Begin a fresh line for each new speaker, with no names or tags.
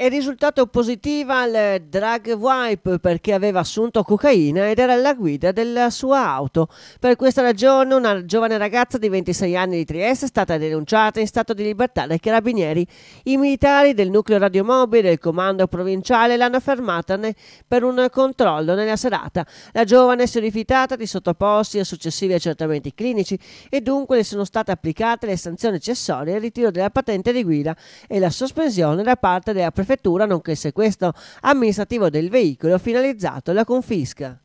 È risultato positiva al drug wipe perché aveva assunto cocaina ed era alla guida della sua auto. Per questa ragione una giovane ragazza di 26 anni di Trieste è stata denunciata in stato di libertà dai carabinieri. I militari del nucleo radiomobile e del comando provinciale l'hanno fermata per un controllo nella serata. La giovane si è rifiutata di sottoporsi a successivi accertamenti clinici e dunque le sono state applicate le sanzioni accessorie, il ritiro della patente di guida e la sospensione da parte della prefettura prefettura, nonché sequestro amministrativo del veicolo finalizzato alla confisca.